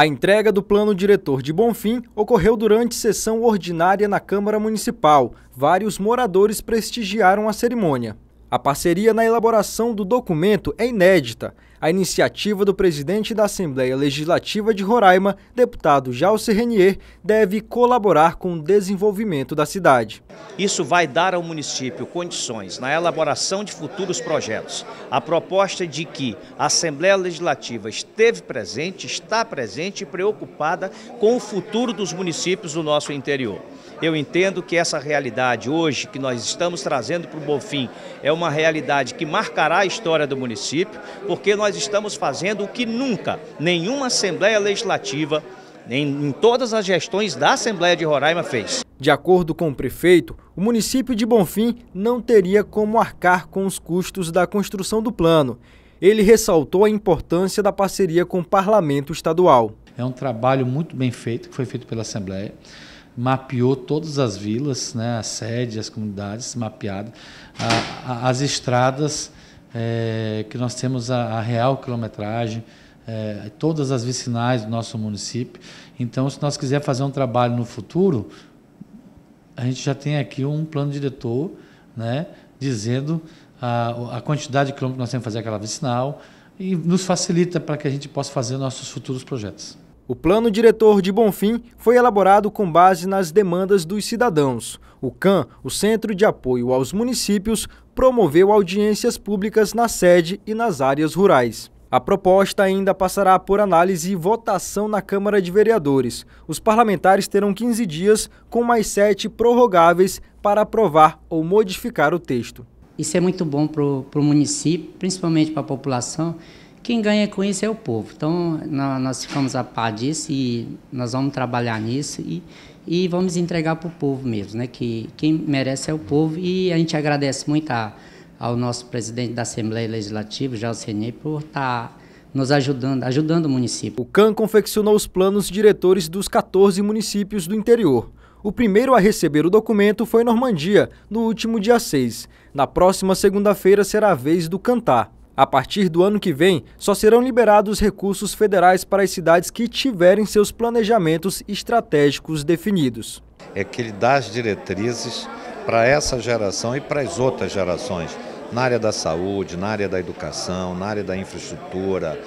A entrega do plano diretor de Bonfim ocorreu durante sessão ordinária na Câmara Municipal. Vários moradores prestigiaram a cerimônia. A parceria na elaboração do documento é inédita a iniciativa do presidente da Assembleia Legislativa de Roraima, deputado Jalce Renier, deve colaborar com o desenvolvimento da cidade. Isso vai dar ao município condições na elaboração de futuros projetos. A proposta é de que a Assembleia Legislativa esteve presente, está presente e preocupada com o futuro dos municípios do nosso interior. Eu entendo que essa realidade hoje que nós estamos trazendo para o Bonfim é uma realidade que marcará a história do município, porque nós nós estamos fazendo o que nunca nenhuma Assembleia Legislativa, nem em todas as gestões da Assembleia de Roraima fez. De acordo com o prefeito, o município de Bonfim não teria como arcar com os custos da construção do plano. Ele ressaltou a importância da parceria com o parlamento estadual. É um trabalho muito bem feito, que foi feito pela Assembleia mapeou todas as vilas, né, a sede, as comunidades mapeadas, a, a, as estradas é, que nós temos a, a real quilometragem, é, todas as vicinais do nosso município. Então, se nós quiser fazer um trabalho no futuro, a gente já tem aqui um plano diretor, né, dizendo a, a quantidade de quilômetros que nós temos que fazer aquela vicinal e nos facilita para que a gente possa fazer nossos futuros projetos. O plano diretor de Bonfim foi elaborado com base nas demandas dos cidadãos. O CAM, o Centro de Apoio aos Municípios, promoveu audiências públicas na sede e nas áreas rurais. A proposta ainda passará por análise e votação na Câmara de Vereadores. Os parlamentares terão 15 dias, com mais sete prorrogáveis, para aprovar ou modificar o texto. Isso é muito bom para o município, principalmente para a população, quem ganha com isso é o povo. Então, nós ficamos a par disso e nós vamos trabalhar nisso e, e vamos entregar para o povo mesmo, né? que quem merece é o povo. E a gente agradece muito a, ao nosso presidente da Assembleia Legislativa, Jorge Renê, por estar tá nos ajudando, ajudando o município. O CAN confeccionou os planos diretores dos 14 municípios do interior. O primeiro a receber o documento foi Normandia, no último dia 6. Na próxima segunda-feira será a vez do Cantar. A partir do ano que vem, só serão liberados recursos federais para as cidades que tiverem seus planejamentos estratégicos definidos. É que ele dá as diretrizes para essa geração e para as outras gerações, na área da saúde, na área da educação, na área da infraestrutura.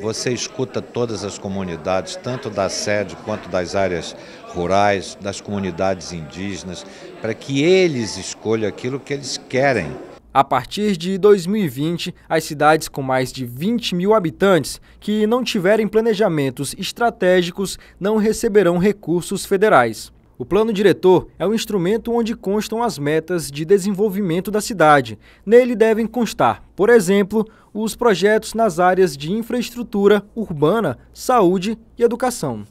Você escuta todas as comunidades, tanto da sede quanto das áreas rurais, das comunidades indígenas, para que eles escolham aquilo que eles querem a partir de 2020, as cidades com mais de 20 mil habitantes que não tiverem planejamentos estratégicos não receberão recursos federais. O plano diretor é o um instrumento onde constam as metas de desenvolvimento da cidade. Nele devem constar, por exemplo, os projetos nas áreas de infraestrutura urbana, saúde e educação.